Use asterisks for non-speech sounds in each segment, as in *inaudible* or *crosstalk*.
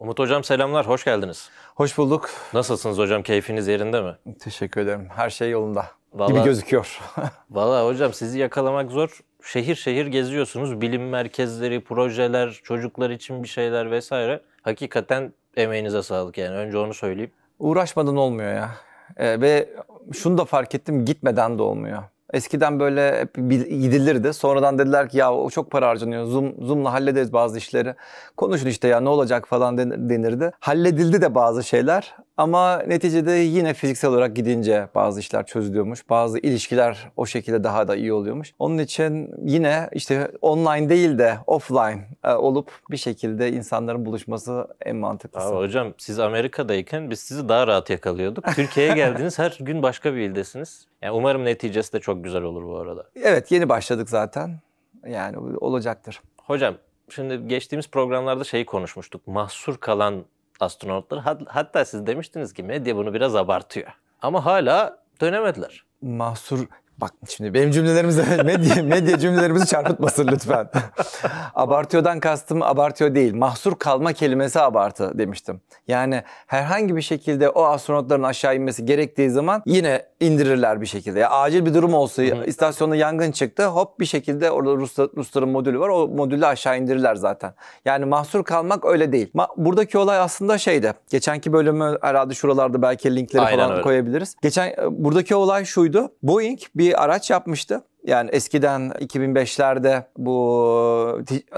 Umut Hocam selamlar, hoş geldiniz. Hoş bulduk. Nasılsınız hocam, keyfiniz yerinde mi? Teşekkür ederim, her şey yolunda vallahi, gibi gözüküyor. *laughs* Valla hocam sizi yakalamak zor. Şehir şehir geziyorsunuz, bilim merkezleri, projeler, çocuklar için bir şeyler vesaire. Hakikaten emeğinize sağlık yani, önce onu söyleyeyim. Uğraşmadan olmuyor ya. Ee, ve şunu da fark ettim, gitmeden de olmuyor. Eskiden böyle hep gidilirdi. Sonradan dediler ki ya o çok para harcanıyor. Zoom Zoom'la hallederiz bazı işleri. Konuşun işte ya ne olacak falan denirdi. Halledildi de bazı şeyler ama neticede yine fiziksel olarak gidince bazı işler çözülüyormuş. Bazı ilişkiler o şekilde daha da iyi oluyormuş. Onun için yine işte online değil de offline e, olup bir şekilde insanların buluşması en mantıklısı. Abi hocam siz Amerika'dayken biz sizi daha rahat yakalıyorduk. *laughs* Türkiye'ye geldiniz her gün başka bir ildesiniz. Yani umarım neticesi de çok güzel olur bu arada. Evet yeni başladık zaten. Yani olacaktır. Hocam şimdi geçtiğimiz programlarda şeyi konuşmuştuk. Mahsur kalan astronotlar. hatta siz demiştiniz ki medya bunu biraz abartıyor. Ama hala dönemediler. Mahsur Bak şimdi benim cümlelerimizde medya, *laughs* medya cümlelerimizi çarpıtmasın lütfen. *laughs* Abartıyordan kastım abartıyor değil. Mahsur kalma kelimesi abartı demiştim. Yani herhangi bir şekilde o astronotların aşağı inmesi gerektiği zaman yine indirirler bir şekilde. Ya acil bir durum olsa Hı. istasyonda yangın çıktı hop bir şekilde orada Ruslar, Rusların modülü var. O modülü aşağı indirirler zaten. Yani mahsur kalmak öyle değil. Ma buradaki olay aslında şeydi. Geçenki bölümü herhalde şuralarda belki linkleri Aynen falan öyle. koyabiliriz. Geçen e, buradaki olay şuydu. Boeing bir bir araç yapmıştı. Yani eskiden 2005'lerde bu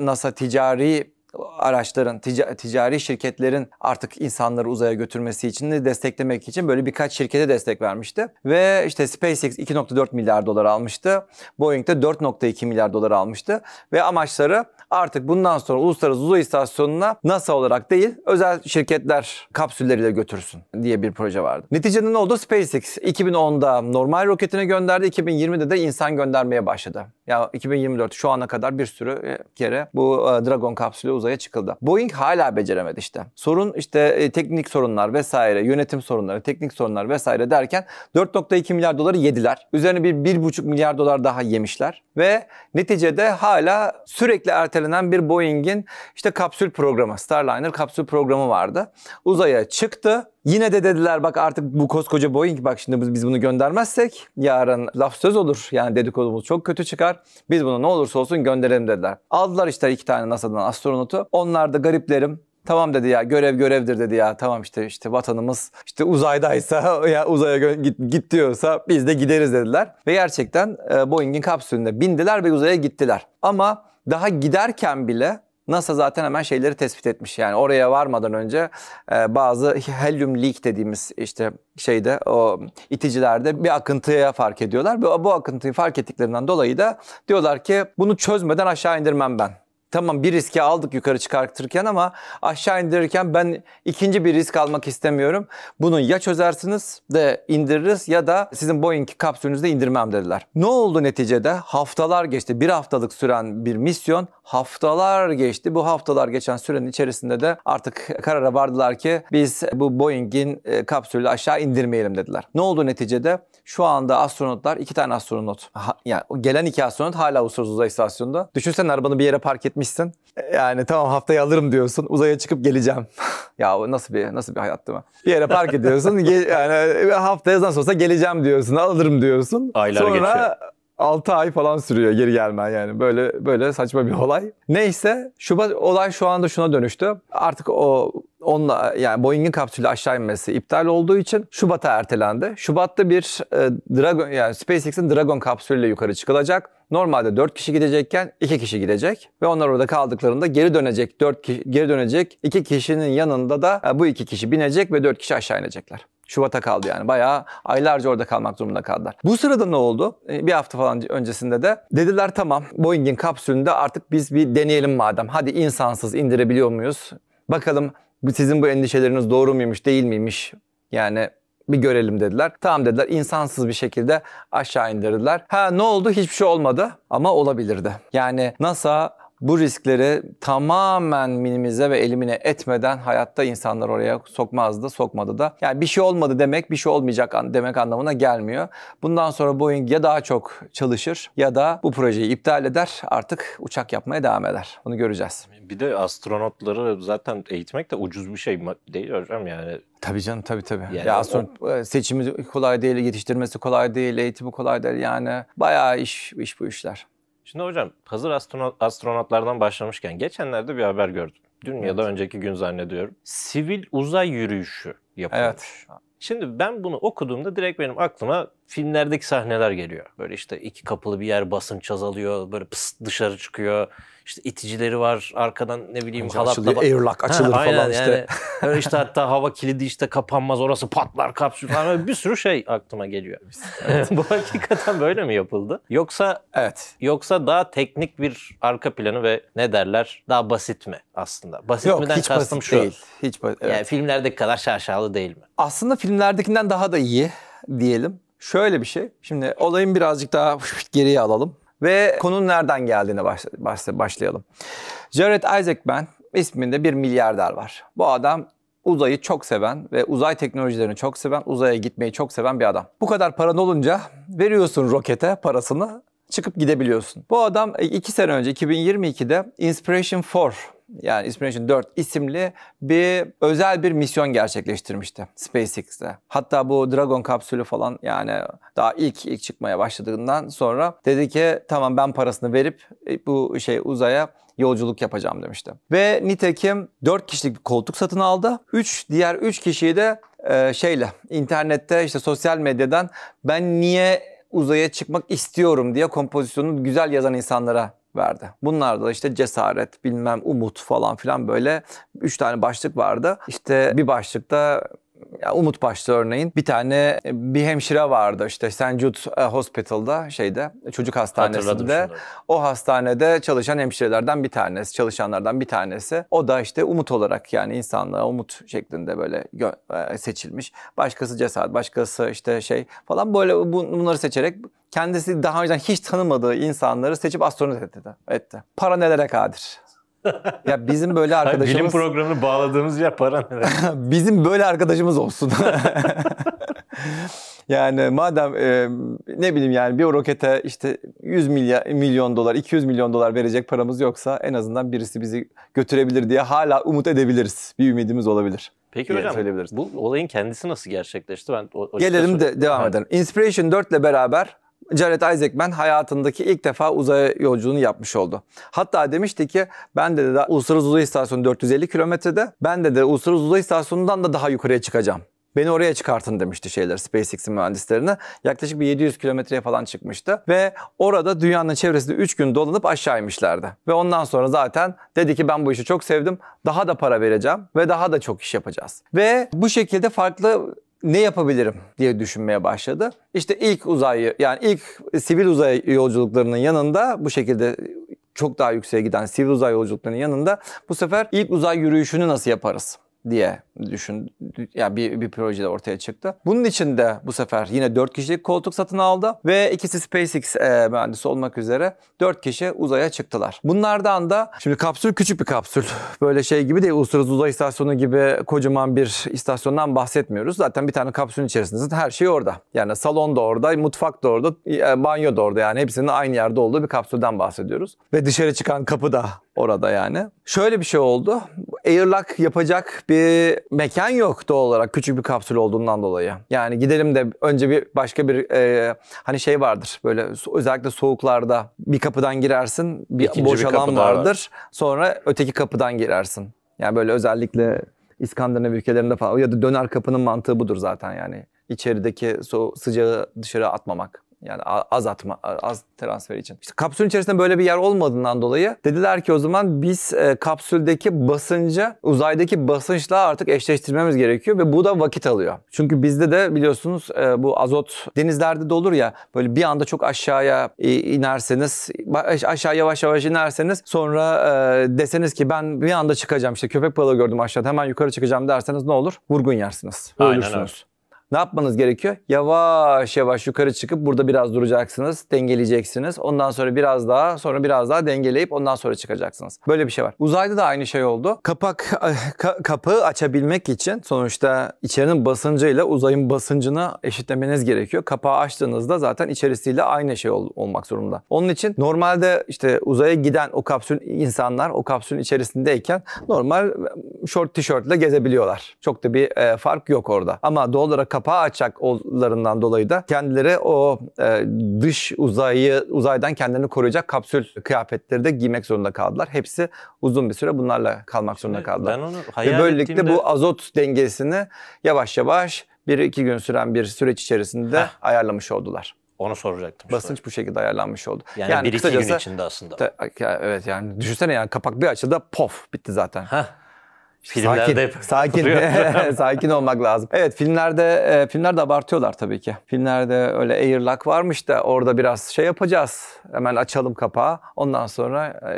NASA ticari araçların, ticari şirketlerin artık insanları uzaya götürmesi için de desteklemek için böyle birkaç şirkete destek vermişti. Ve işte SpaceX 2.4 milyar dolar almıştı. Boeing de 4.2 milyar dolar almıştı. Ve amaçları artık bundan sonra Uluslararası Uzay İstasyonu'na NASA olarak değil özel şirketler kapsülleriyle götürsün diye bir proje vardı. Neticede ne oldu? SpaceX 2010'da normal roketine gönderdi. 2020'de de insan göndermeye başladı. Ya 2024 şu ana kadar bir sürü e, kere bu e, Dragon kapsülü uzaya çıkıldı. Boeing hala beceremedi işte. Sorun işte e, teknik sorunlar vesaire, yönetim sorunları, teknik sorunlar vesaire derken 4.2 milyar doları yediler. Üzerine bir 1.5 milyar dolar daha yemişler ve neticede hala sürekli ertelenen yükselenen bir Boeing'in işte kapsül programı, Starliner kapsül programı vardı. Uzaya çıktı. Yine de dediler bak artık bu koskoca Boeing bak şimdi biz, bunu göndermezsek yarın laf söz olur. Yani dedikodumuz çok kötü çıkar. Biz bunu ne olursa olsun gönderelim dediler. Aldılar işte iki tane NASA'dan astronotu. Onlar da gariplerim Tamam dedi ya görev görevdir dedi ya tamam işte işte vatanımız işte uzaydaysa *laughs* ya uzaya git, git diyorsa biz de gideriz dediler. Ve gerçekten e, Boeing'in kapsülüne bindiler ve uzaya gittiler. Ama daha giderken bile NASA zaten hemen şeyleri tespit etmiş. Yani oraya varmadan önce e, bazı helyum leak dediğimiz işte şeyde o iticilerde bir akıntıya fark ediyorlar. Ve bu akıntıyı fark ettiklerinden dolayı da diyorlar ki bunu çözmeden aşağı indirmem ben tamam bir riski aldık yukarı çıkartırken ama aşağı indirirken ben ikinci bir risk almak istemiyorum. Bunu ya çözersiniz de indiririz ya da sizin Boeing kapsülünüzü de indirmem dediler. Ne oldu neticede? Haftalar geçti. Bir haftalık süren bir misyon haftalar geçti. Bu haftalar geçen sürenin içerisinde de artık karara vardılar ki biz bu Boeing'in e, kapsülü aşağı indirmeyelim dediler. Ne oldu neticede? Şu anda astronotlar iki tane astronot. Ha, yani gelen iki astronot hala uluslararası uzay istasyonunda. Düşünsen arabanı bir yere park etmişsin. E, yani tamam haftaya alırım diyorsun. Uzaya çıkıp geleceğim. *laughs* ya nasıl bir nasıl bir hayat değil mi? Bir yere park ediyorsun. yani e, haftaya nasıl olsa geleceğim diyorsun. Alırım diyorsun. Aylar Sonra geçiyor. 6 ay falan sürüyor geri gelmen yani. Böyle böyle saçma bir olay. Neyse Şubat olay şu anda şuna dönüştü. Artık o onunla yani Boeing'in kapsülü aşağı inmesi iptal olduğu için Şubat'a ertelendi. Şubat'ta bir e, Dragon yani SpaceX'in Dragon kapsülüyle yukarı çıkılacak. Normalde 4 kişi gidecekken 2 kişi gidecek ve onlar orada kaldıklarında geri dönecek 4 kişi, geri dönecek 2 kişinin yanında da e, bu 2 kişi binecek ve 4 kişi aşağı inecekler. Şubat'a kaldı yani. Bayağı aylarca orada kalmak durumunda kaldılar. Bu sırada ne oldu? E, bir hafta falan öncesinde de dediler tamam Boeing'in kapsülünde artık biz bir deneyelim madem. Hadi insansız indirebiliyor muyuz? Bakalım sizin bu endişeleriniz doğru muymuş değil miymiş? Yani bir görelim dediler. Tamam dediler insansız bir şekilde aşağı indirdiler. Ha ne oldu? Hiçbir şey olmadı ama olabilirdi. Yani NASA bu riskleri tamamen minimize ve elimine etmeden hayatta insanlar oraya sokmazdı, sokmadı da. Yani bir şey olmadı demek, bir şey olmayacak demek anlamına gelmiyor. Bundan sonra Boeing ya daha çok çalışır ya da bu projeyi iptal eder, artık uçak yapmaya devam eder. Bunu göreceğiz. Bir de astronotları zaten eğitmek de ucuz bir şey değil hocam yani. Tabii canım tabii tabii. Yani ya astronot o... E, seçimi kolay değil, yetiştirmesi kolay değil, eğitimi kolay değil yani. Bayağı iş, iş bu işler. Şimdi hocam hazır astronot, astronotlardan başlamışken geçenlerde bir haber gördüm. Dün evet. ya da önceki gün zannediyorum. Sivil uzay yürüyüşü yapılmış. Evet. Şimdi ben bunu okuduğumda direkt benim aklıma filmlerdeki sahneler geliyor. Böyle işte iki kapılı bir yer basınç azalıyor. Böyle pıs dışarı çıkıyor. İşte iticileri var arkadan ne bileyim Önce halatla. Açılıyor, airlock açılır ha, falan işte. Yani, *laughs* işte hatta hava kilidi işte kapanmaz orası patlar kapsül falan böyle bir sürü şey aklıma geliyor. *laughs* *laughs* Evet. Bu hakikaten böyle mi yapıldı? Yoksa evet. Yoksa daha teknik bir arka planı ve ne derler daha basit mi aslında? Basit Yok, miden hiç kastım basit şu. Değil. Hiç basit, evet. Yani filmlerdeki kadar şaşalı değil mi? Aslında filmlerdekinden daha da iyi diyelim. Şöyle bir şey. Şimdi olayın birazcık daha *laughs* geriye alalım ve konunun nereden geldiğine başlayalım. Jared Isaacman isminde bir milyarder var. Bu adam uzayı çok seven ve uzay teknolojilerini çok seven, uzaya gitmeyi çok seven bir adam. Bu kadar paran olunca veriyorsun rokete parasını, çıkıp gidebiliyorsun. Bu adam 2 e, sene önce 2022'de Inspiration 4 yani Inspiration 4 isimli bir özel bir misyon gerçekleştirmişti SpaceX'te. Hatta bu Dragon kapsülü falan yani daha ilk ilk çıkmaya başladığından sonra dedi ki tamam ben parasını verip e, bu şey uzaya yolculuk yapacağım demişti. Ve nitekim 4 kişilik bir koltuk satın aldı. 3 diğer 3 kişiyi de e, şeyle internette işte sosyal medyadan ben niye uzaya çıkmak istiyorum diye kompozisyonu güzel yazan insanlara verdi. Bunlarda da işte cesaret, bilmem umut falan filan böyle üç tane başlık vardı. İşte bir başlıkta ya Umut Paş'ta örneğin bir tane e, bir hemşire vardı işte St. Jude Hospital'da şeyde çocuk hastanesinde. O hastanede çalışan hemşirelerden bir tanesi, çalışanlardan bir tanesi. O da işte Umut olarak yani insanlığa Umut şeklinde böyle e, seçilmiş. Başkası Cesaret, başkası işte şey falan böyle bunları seçerek kendisi daha önceden hiç tanımadığı insanları seçip astronot etti. etti. Para nelere kadir ya bizim böyle arkadaşımız... Bilim programını bağladığımız yer para *laughs* bizim böyle arkadaşımız olsun. *laughs* yani madem e, ne bileyim yani bir rokete işte 100 milyar, milyon dolar, 200 milyon dolar verecek paramız yoksa en azından birisi bizi götürebilir diye hala umut edebiliriz. Bir ümidimiz olabilir. Peki hocam söyleyebiliriz. bu olayın kendisi nasıl gerçekleşti? Ben o, o Gelelim de, devam edelim. Inspiration 4 ile beraber Jared Isaacman hayatındaki ilk defa uzay yolculuğunu yapmış oldu. Hatta demişti ki ben de, de Uluslararası Uzay İstasyonu 450 kilometrede ben de de Uluslararası Uzay İstasyonu'ndan da daha yukarıya çıkacağım. Beni oraya çıkartın demişti şeyler SpaceX'in mühendislerine. Yaklaşık bir 700 kilometreye falan çıkmıştı. Ve orada dünyanın çevresinde 3 gün dolanıp aşağıymışlardı. Ve ondan sonra zaten dedi ki ben bu işi çok sevdim. Daha da para vereceğim ve daha da çok iş yapacağız. Ve bu şekilde farklı ne yapabilirim diye düşünmeye başladı. İşte ilk uzay yani ilk sivil uzay yolculuklarının yanında bu şekilde çok daha yükseğe giden sivil uzay yolculuklarının yanında bu sefer ilk uzay yürüyüşünü nasıl yaparız? diye düşün ya yani bir bir de ortaya çıktı. Bunun için de bu sefer yine 4 kişilik koltuk satın aldı ve ikisi SpaceX e, mühendisi olmak üzere 4 kişi uzaya çıktılar. Bunlardan da şimdi kapsül küçük bir kapsül. Böyle şey gibi değil uluslararası uzay istasyonu gibi kocaman bir istasyondan bahsetmiyoruz. Zaten bir tane kapsülün içerisinde her şey orada. Yani salon da orada, mutfak da orada, e, banyo da orada. Yani hepsinin aynı yerde olduğu bir kapsülden bahsediyoruz. Ve dışarı çıkan kapı da orada yani. Şöyle bir şey oldu airlock yapacak bir mekan yok doğal olarak küçük bir kapsül olduğundan dolayı. Yani gidelim de önce bir başka bir e, hani şey vardır böyle özellikle soğuklarda bir kapıdan girersin bir İkinci boş bir alan vardır. Var. Sonra öteki kapıdan girersin. Yani böyle özellikle İskandinav ülkelerinde falan ya da döner kapının mantığı budur zaten yani. İçerideki so sıcağı dışarı atmamak. Yani az atma, az transfer için. İşte kapsülün içerisinde böyle bir yer olmadığından dolayı dediler ki o zaman biz e, kapsüldeki basıncı uzaydaki basınçla artık eşleştirmemiz gerekiyor ve bu da vakit alıyor. Çünkü bizde de biliyorsunuz e, bu azot denizlerde de olur ya böyle bir anda çok aşağıya e, inerseniz aşağı yavaş yavaş inerseniz sonra e, deseniz ki ben bir anda çıkacağım işte köpek balığı gördüm aşağıda hemen yukarı çıkacağım derseniz ne olur? Vurgun yersiniz. Ölürsünüz. evet. Ne yapmanız gerekiyor? Yavaş yavaş yukarı çıkıp burada biraz duracaksınız, dengeleyeceksiniz. Ondan sonra biraz daha, sonra biraz daha dengeleyip ondan sonra çıkacaksınız. Böyle bir şey var. Uzayda da aynı şey oldu. Kapak eh, ka, kapağı açabilmek için sonuçta içerinin basıncıyla uzayın basıncını eşitlemeniz gerekiyor. Kapağı açtığınızda zaten içerisiyle aynı şey ol, olmak zorunda. Onun için normalde işte uzaya giden o kapsül insanlar o kapsülün içerisindeyken normal şort eh, tişörtle gezebiliyorlar. Çok da bir e, fark yok orada. Ama doğal olarak kapağı açacak ollarından dolayı da kendileri o e, dış uzayı uzaydan kendilerini koruyacak kapsül kıyafetleri de giymek zorunda kaldılar. Hepsi uzun bir süre bunlarla kalmak Şimdi zorunda kaldılar. Ben onu hayal Ve böylelikle ettiğimde... bu azot dengesini yavaş yavaş bir iki gün süren bir süreç içerisinde Heh. ayarlamış oldular. Onu soracaktım. Basınç sonra. bu şekilde ayarlanmış oldu. Yani, yani bir iki gün içinde aslında. Te, evet yani düşünsene yani kapak bir açıda pof bitti zaten. Heh. Filmlerde sakin, sakin, *laughs* sakin olmak lazım. Evet filmlerde e, filmlerde abartıyorlar tabii ki. Filmlerde öyle airlock varmış da orada biraz şey yapacağız. Hemen açalım kapağı. Ondan sonra e,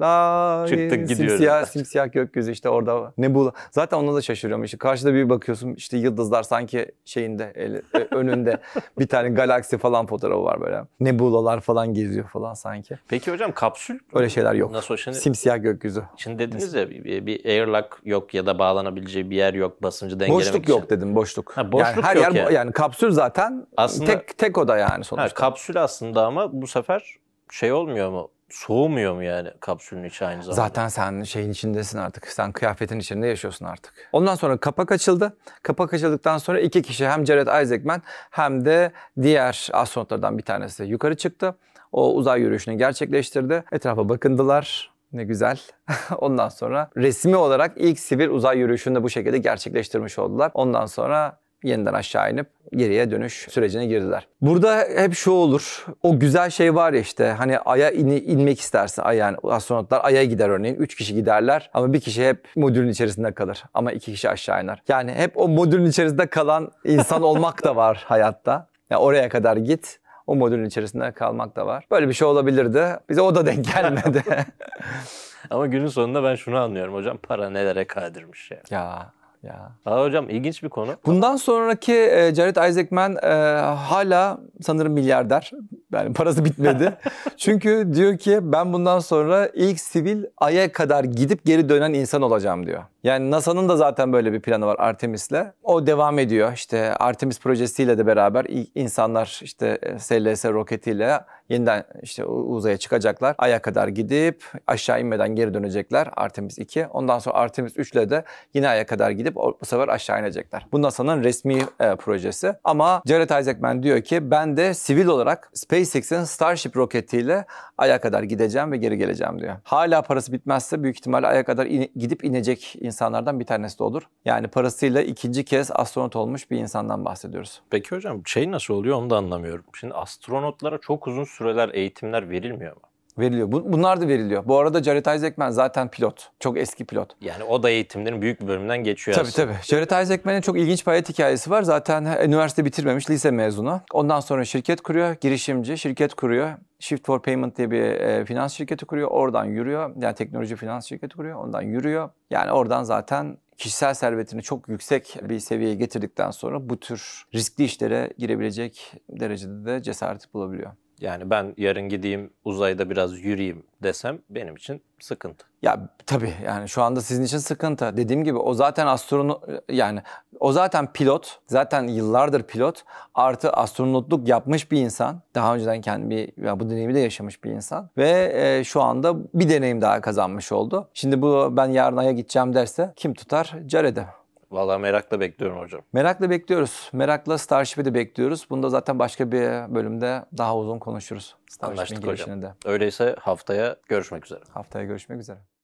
La Çıktık gidiyoruz. Simsiyah, simsiyah gökyüzü işte orada. Ne bu? Zaten ona da şaşırıyorum. İşte karşıda bir bakıyorsun işte yıldızlar sanki şeyinde eli, e, *laughs* önünde bir tane galaksi falan fotoğrafı var böyle. Nebulalar falan geziyor falan sanki. Peki hocam kapsül? Öyle şeyler yok. Nasıl şimdi? Simsiyah gökyüzü. Şimdi dediniz ya bir, bir airlock yok ya da bağlanabileceği bir yer yok basıncı dengelemek Boşluk için. yok dedim boşluk. Ha, boşluk yani her yok yer yani. yani kapsül zaten aslında, tek tek oda yani sonuçta. Ha, kapsül aslında ama bu sefer şey olmuyor mu? soğumuyor mu yani kapsülün içi aynı zamanda? Zaten sen şeyin içindesin artık. Sen kıyafetin içinde yaşıyorsun artık. Ondan sonra kapak açıldı. Kapak açıldıktan sonra iki kişi hem Jared Isaacman hem de diğer astronotlardan bir tanesi yukarı çıktı. O uzay yürüyüşünü gerçekleştirdi. Etrafa bakındılar. Ne güzel. *laughs* Ondan sonra resmi olarak ilk sivil uzay yürüyüşünü de bu şekilde gerçekleştirmiş oldular. Ondan sonra yeniden aşağı inip geriye dönüş sürecine girdiler. Burada hep şu olur. O güzel şey var ya işte hani aya in, inmek istersin. Ay yani astronotlar aya gider örneğin. Üç kişi giderler ama bir kişi hep modülün içerisinde kalır. Ama iki kişi aşağı iner. Yani hep o modülün içerisinde kalan insan *laughs* olmak da var hayatta. Yani oraya kadar git o modülün içerisinde kalmak da var. Böyle bir şey olabilirdi. Bize o da denk gelmedi. *laughs* Ama günün sonunda ben şunu anlıyorum hocam. Para nelere kadirmiş yani. Ya ya. Aa, hocam ilginç bir konu. Bundan sonraki e, Jared Isaacman e, hala sanırım milyarder. Yani parası bitmedi. *laughs* Çünkü diyor ki ben bundan sonra ilk sivil Ay'a kadar gidip geri dönen insan olacağım diyor. Yani NASA'nın da zaten böyle bir planı var Artemis'le. O devam ediyor. işte Artemis projesiyle de beraber ilk insanlar işte SLS e, roketiyle yeniden işte uzaya çıkacaklar. Ay'a kadar gidip aşağı inmeden geri dönecekler Artemis 2. Ondan sonra Artemis 3 ile de yine Ay'a kadar gidip bu sefer aşağı inecekler. Bu NASA'nın resmi e, projesi. Ama Jared Isaacman diyor ki ben de sivil olarak SpaceX'in Starship roketiyle Ay'a kadar gideceğim ve geri geleceğim diyor. Hala parası bitmezse büyük ihtimalle Ay'a kadar in- gidip inecek insanlardan bir tanesi de olur. Yani parasıyla ikinci kez astronot olmuş bir insandan bahsediyoruz. Peki hocam şey nasıl oluyor onu da anlamıyorum. Şimdi astronotlara çok uzun süreler eğitimler verilmiyor mu? Veriliyor. Bunlar da veriliyor. Bu arada Jared Isaacman zaten pilot. Çok eski pilot. Yani o da eğitimlerin büyük bir bölümünden geçiyor tabii, aslında. Tabii tabii. Jared Isaacman'ın çok ilginç bir hayat hikayesi var. Zaten üniversite bitirmemiş, lise mezunu. Ondan sonra şirket kuruyor, girişimci, şirket kuruyor. Shift for Payment diye bir e, finans şirketi kuruyor. Oradan yürüyor. Yani teknoloji finans şirketi kuruyor. Ondan yürüyor. Yani oradan zaten kişisel servetini çok yüksek bir seviyeye getirdikten sonra bu tür riskli işlere girebilecek derecede de cesaret bulabiliyor. Yani ben yarın gideyim uzayda biraz yürüyeyim desem benim için sıkıntı. Ya tabii yani şu anda sizin için sıkıntı. Dediğim gibi o zaten astrono yani o zaten pilot. Zaten yıllardır pilot. Artı astronotluk yapmış bir insan. Daha önceden kendi bir ya bu deneyimi de yaşamış bir insan ve e, şu anda bir deneyim daha kazanmış oldu. Şimdi bu ben yarın aya gideceğim derse kim tutar? Jared'e. Valla merakla bekliyorum hocam. Merakla bekliyoruz. Merakla Starship'i de bekliyoruz. Bunu da zaten başka bir bölümde daha uzun konuşuruz. Starship'in Anlaştık hocam. De. Öyleyse haftaya görüşmek üzere. Haftaya görüşmek üzere.